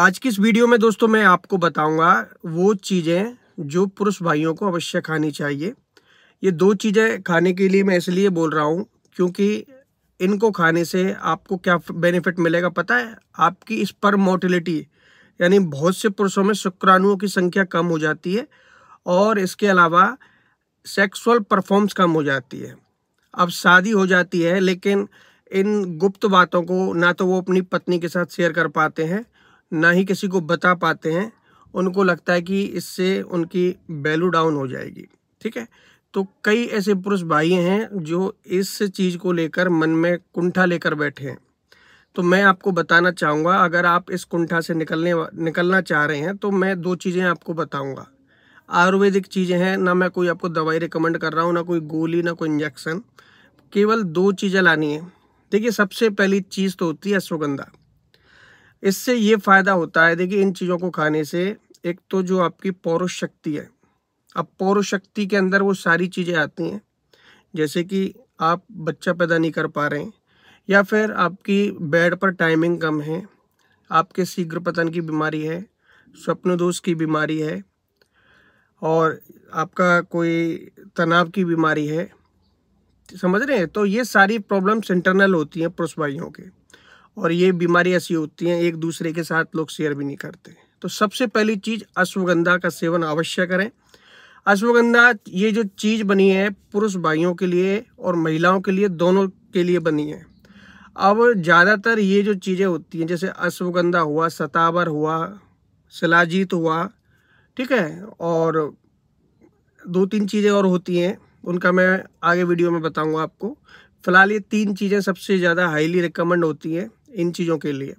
आज की इस वीडियो में दोस्तों मैं आपको बताऊंगा वो चीज़ें जो पुरुष भाइयों को अवश्य खानी चाहिए ये दो चीज़ें खाने के लिए मैं इसलिए बोल रहा हूँ क्योंकि इनको खाने से आपको क्या बेनिफिट मिलेगा पता है आपकी इस पर मोटिलिटी यानी बहुत से पुरुषों में शुक्राणुओं की संख्या कम हो जाती है और इसके अलावा सेक्सुअल परफॉर्म्स कम हो जाती है अब शादी हो जाती है लेकिन इन गुप्त बातों को ना तो वो अपनी पत्नी के साथ शेयर कर पाते हैं ना ही किसी को बता पाते हैं उनको लगता है कि इससे उनकी वैल्यू डाउन हो जाएगी ठीक है तो कई ऐसे पुरुष भाई हैं जो इस चीज़ को लेकर मन में कुंठा लेकर बैठे हैं तो मैं आपको बताना चाहूँगा अगर आप इस कुंठा से निकलने निकलना चाह रहे हैं तो मैं दो चीज़ें आपको बताऊँगा आयुर्वेदिक चीज़ें हैं ना मैं कोई आपको दवाई रिकमेंड कर रहा हूँ ना कोई गोली ना कोई इंजेक्शन केवल दो चीज़ें लानी है देखिए सबसे पहली चीज़ तो होती है अश्वगंधा इससे ये फ़ायदा होता है देखिए इन चीज़ों को खाने से एक तो जो आपकी पौरुष शक्ति है अब पौरुष शक्ति के अंदर वो सारी चीज़ें आती हैं जैसे कि आप बच्चा पैदा नहीं कर पा रहे हैं या फिर आपकी बेड पर टाइमिंग कम है आपके शीघ्र पतन की बीमारी है स्वप्न दोष की बीमारी है और आपका कोई तनाव की बीमारी है समझ रहे हैं तो ये सारी प्रॉब्लम्स इंटरनल होती हैं पुरुष भाइयों के और ये बीमारी ऐसी होती हैं एक दूसरे के साथ लोग शेयर भी नहीं करते तो सबसे पहली चीज़ अश्वगंधा का सेवन अवश्य करें अश्वगंधा ये जो चीज़ बनी है पुरुष भाइयों के लिए और महिलाओं के लिए दोनों के लिए बनी है अब ज़्यादातर ये जो चीज़ें होती हैं जैसे अश्वगंधा हुआ सतावर हुआ शिलाजीत हुआ ठीक है और दो तीन चीज़ें और होती हैं उनका मैं आगे वीडियो में बताऊंगा आपको फ़िलहाल ये तीन चीज़ें सबसे ज़्यादा हाईली रिकमेंड होती हैं इन चीज़ों के लिए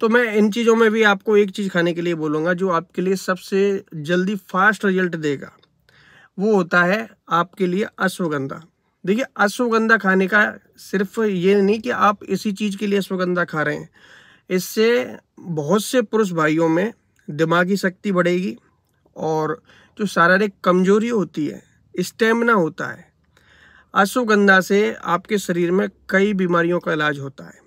तो मैं इन चीज़ों में भी आपको एक चीज़ खाने के लिए बोलूँगा जो आपके लिए सबसे जल्दी फास्ट रिजल्ट देगा वो होता है आपके लिए अश्वगंधा देखिए अश्वगंधा खाने का सिर्फ ये नहीं कि आप इसी चीज़ के लिए अश्वगंधा खा रहे हैं इससे बहुत से पुरुष भाइयों में दिमागी शक्ति बढ़ेगी और जो शारीरिक कमजोरी होती है स्टेमिना होता है अश्वगंधा से आपके शरीर में कई बीमारियों का इलाज होता है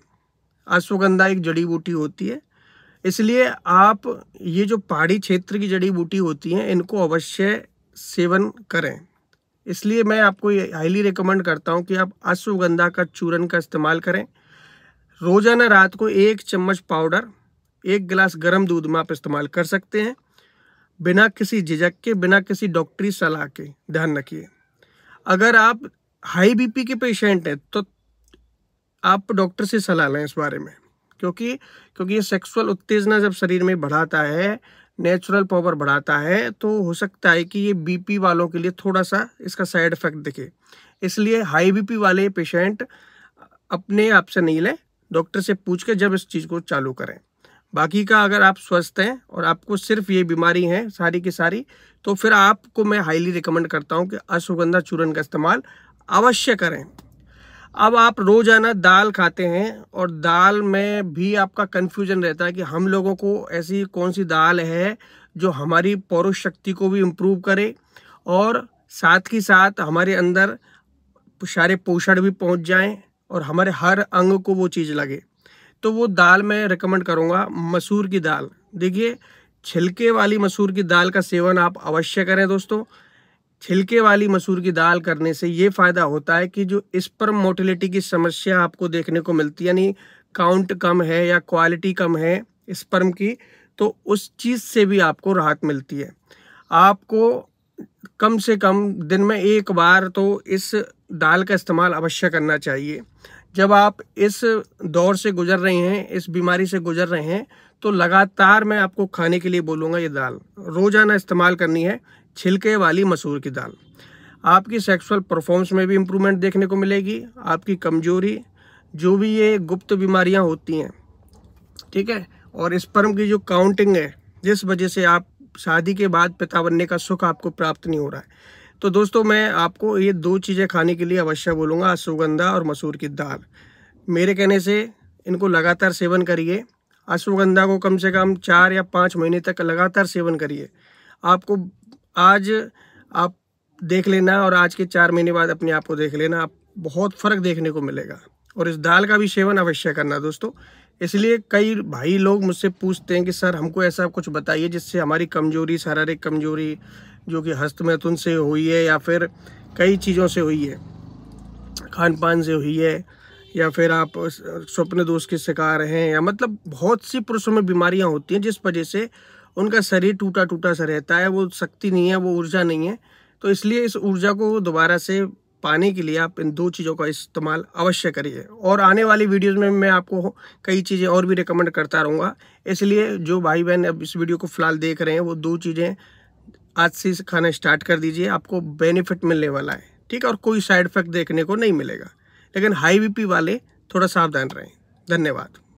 अश्वगंधा एक जड़ी बूटी होती है इसलिए आप ये जो पहाड़ी क्षेत्र की जड़ी बूटी होती हैं इनको अवश्य सेवन करें इसलिए मैं आपको ये हाईली रिकमेंड करता हूँ कि आप अश्वगंधा का चूरन का इस्तेमाल करें रोज़ाना रात को एक चम्मच पाउडर एक गिलास गर्म दूध में आप इस्तेमाल कर सकते हैं बिना किसी झिझक के बिना किसी डॉक्टरी सलाह के ध्यान रखिए अगर आप हाई बीपी के पेशेंट हैं तो आप डॉक्टर से सलाह लें इस बारे में क्योंकि क्योंकि ये सेक्सुअल उत्तेजना जब शरीर में बढ़ाता है नेचुरल पावर बढ़ाता है तो हो सकता है कि ये बीपी वालों के लिए थोड़ा सा इसका साइड इफेक्ट दिखे इसलिए हाई बीपी वाले पेशेंट अपने आप से नहीं लें डॉक्टर से पूछ के जब इस चीज़ को चालू करें बाकी का अगर आप स्वस्थ हैं और आपको सिर्फ ये बीमारी है सारी की सारी तो फिर आपको मैं हाईली रिकमेंड करता हूँ कि अश्वगंधा चूर्ण का इस्तेमाल अवश्य करें अब आप रोजाना दाल खाते हैं और दाल में भी आपका कन्फ्यूजन रहता है कि हम लोगों को ऐसी कौन सी दाल है जो हमारी पौरुष शक्ति को भी इम्प्रूव करे और साथ ही साथ हमारे अंदर सारे पोषण भी पहुंच जाएं और हमारे हर अंग को वो चीज़ लगे तो वो दाल मैं रिकमेंड करूँगा मसूर की दाल देखिए छिलके वाली मसूर की दाल का सेवन आप अवश्य करें दोस्तों छिलके वाली मसूर की दाल करने से ये फ़ायदा होता है कि जो इस पर मोटिलिटी की समस्या आपको देखने को मिलती है यानी काउंट कम है या क्वालिटी कम है स्पर्म की तो उस चीज़ से भी आपको राहत मिलती है आपको कम से कम दिन में एक बार तो इस दाल का इस्तेमाल अवश्य करना चाहिए जब आप इस दौर से गुजर रहे हैं इस बीमारी से गुजर रहे हैं तो लगातार मैं आपको खाने के लिए बोलूँगा ये दाल रोज़ाना इस्तेमाल करनी है छिलके वाली मसूर की दाल आपकी सेक्सुअल परफॉर्मेंस में भी इम्प्रूवमेंट देखने को मिलेगी आपकी कमजोरी जो भी ये गुप्त बीमारियाँ होती हैं ठीक है और स्पर्म की जो काउंटिंग है जिस वजह से आप शादी के बाद पिता बनने का सुख आपको प्राप्त नहीं हो रहा है तो दोस्तों मैं आपको ये दो चीज़ें खाने के लिए अवश्य बोलूँगा अश्वगंधा और मसूर की दाल मेरे कहने से इनको लगातार सेवन करिए अश्वगंधा को कम से कम चार या पाँच महीने तक लगातार सेवन करिए आपको आज आप देख लेना और आज के चार महीने बाद अपने आप को देख लेना आप बहुत फ़र्क देखने को मिलेगा और इस दाल का भी सेवन अवश्य करना दोस्तों इसलिए कई भाई लोग मुझसे पूछते हैं कि सर हमको ऐसा कुछ बताइए जिससे हमारी कमजोरी शारीरिक कमजोरी जो कि हस्तमैथुन से हुई है या फिर कई चीज़ों से हुई है खान पान से हुई है या फिर आप स्वप्न दोष की शिकार हैं या मतलब बहुत सी पुरुषों में बीमारियां होती हैं जिस वजह से उनका शरीर टूटा टूटा सा रहता है वो शक्ति नहीं है वो ऊर्जा नहीं है तो इसलिए इस ऊर्जा को दोबारा से पाने के लिए आप इन दो चीज़ों का इस्तेमाल अवश्य करिए और आने वाली वीडियोस में मैं आपको कई चीज़ें और भी रिकमेंड करता रहूँगा इसलिए जो भाई बहन अब इस वीडियो को फ़िलहाल देख रहे हैं वो दो चीज़ें आज से खाना स्टार्ट कर दीजिए आपको बेनिफिट मिलने वाला है ठीक है और कोई साइड इफेक्ट देखने को नहीं मिलेगा लेकिन हाई बीपी वाले थोड़ा सावधान रहें धन्यवाद